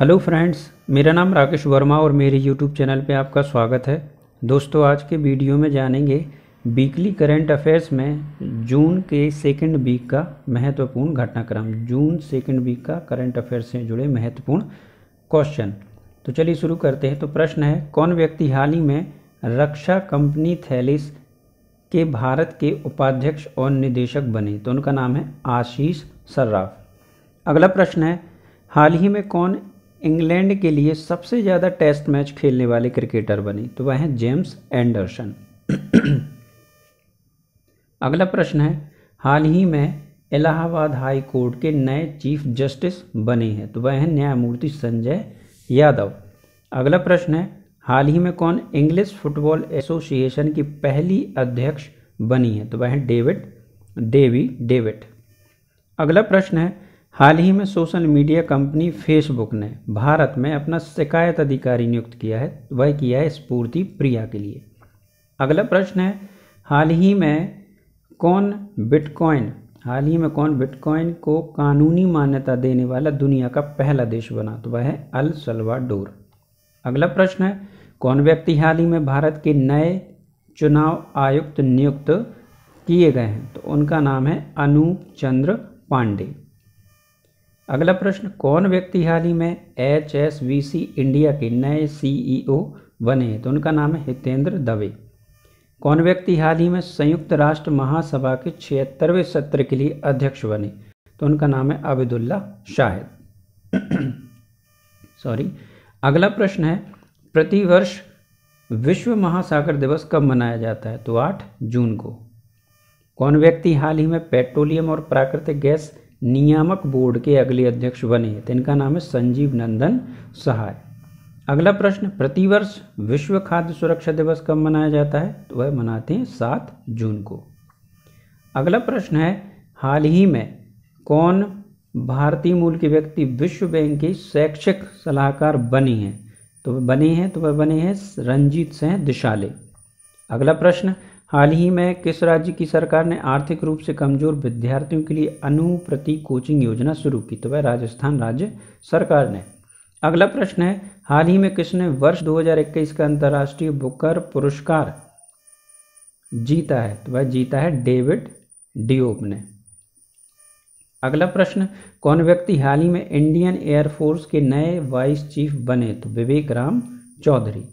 hello friends मेरा नाम राकेश वर्मा और मेरे यूट्यूब चैनल पे आपका स्वागत है दोस्तों आज के वीडियो में जानेंगे वीकली करंट अफेयर्स में जून के सेकंड वीक का महत्वपूर्ण घटनाक्रम जून सेकंड वीक का करंट अफेयर्स से जुड़े महत्वपूर्ण क्वेश्चन तो चलिए शुरू करते हैं तो प्रश्न है कौन व्यक्ति हाल ही में रक्षा कंपनी थैलिस के भारत के उपाध्यक्ष और निदेशक बने तो उनका नाम है आशीष सर्राफ अगला प्रश्न है हाल ही में कौन इंग्लैंड के लिए सबसे ज़्यादा टेस्ट मैच खेलने वाले क्रिकेटर बने तो वह हैं जेम्स एंडरसन अगला प्रश्न है हाल ही में इलाहाबाद हाई कोर्ट के नए चीफ जस्टिस बने हैं तो वह हैं न्यायमूर्ति संजय यादव अगला प्रश्न है हाल ही में कौन इंग्लिश फुटबॉल एसोसिएशन की पहली अध्यक्ष बनी है तो वह डेविड देवी डेविड अगला प्रश्न है हाल ही में सोशल मीडिया कंपनी फेसबुक ने भारत में अपना शिकायत अधिकारी नियुक्त किया है वह किया है स्पूर्ति प्रिया के लिए अगला प्रश्न है हाल ही में कौन बिटकॉइन हाल ही में कौन बिटकॉइन को कानूनी मान्यता देने वाला दुनिया का पहला देश बना तो वह है अल सल्वाडोर अगला प्रश्न है कौन व्यक्ति हाल ही में भारत के नए चुनाव आयुक्त नियुक्त किए गए हैं तो उनका नाम है अनूप चंद्र पांडे अगला प्रश्न कौन व्यक्ति हाल ही में H S B C India के नए सीईओ बने हैं तो उनका नाम है हितेंद्र दवे कौन व्यक्ति हाल ही में संयुक्त राष्ट्र महासभा के छिहत्तरवें सत्र के लिए अध्यक्ष बने तो उनका नाम है अबिदुल्ला शाहिद सॉरी अगला प्रश्न है प्रतिवर्ष विश्व महासागर दिवस कब मनाया जाता है तो 8 जून को कौन व्यक्ति हाल ही में पेट्रोलियम और प्राकृतिक गैस नियामक बोर्ड के अगले अध्यक्ष बने तो इनका नाम है संजीव नंदन सहाय अगला प्रश्न प्रतिवर्ष विश्व खाद्य सुरक्षा दिवस कब मनाया जाता है तो वह मनाते हैं सात जून को अगला प्रश्न है हाल ही में कौन भारतीय मूल के व्यक्ति विश्व बैंक के शैक्षिक सलाहकार बने हैं तो बने हैं तो वह बने हैं रंजीत सिंह दिशाले अगला प्रश्न हाल ही में किस राज्य की सरकार ने आर्थिक रूप से कमजोर विद्यार्थियों के लिए अनुप्रति कोचिंग योजना शुरू की तो वह राजस्थान राज्य सरकार ने अगला प्रश्न है हाल ही में किसने वर्ष 2021 का अंतर्राष्ट्रीय बुकर पुरस्कार जीता है तो वह जीता है डेविड डिओप ने अगला प्रश्न कौन व्यक्ति हाल ही में इंडियन एयरफोर्स के नए वाइस चीफ बने तो विवेक राम चौधरी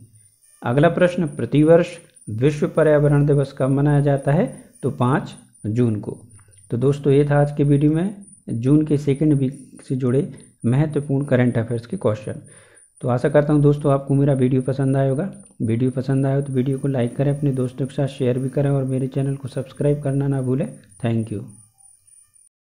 अगला प्रश्न प्रतिवर्ष विश्व पर्यावरण दिवस कब मनाया जाता है तो पाँच जून को तो दोस्तों ये था आज के वीडियो में जून के सेकेंड वीक से जुड़े महत्वपूर्ण करंट अफेयर्स के क्वेश्चन तो आशा करता हूँ दोस्तों आपको मेरा वीडियो पसंद आया होगा वीडियो पसंद आया हो तो वीडियो को लाइक करें अपने दोस्तों के साथ शेयर भी करें और मेरे चैनल को सब्सक्राइब करना ना भूलें थैंक यू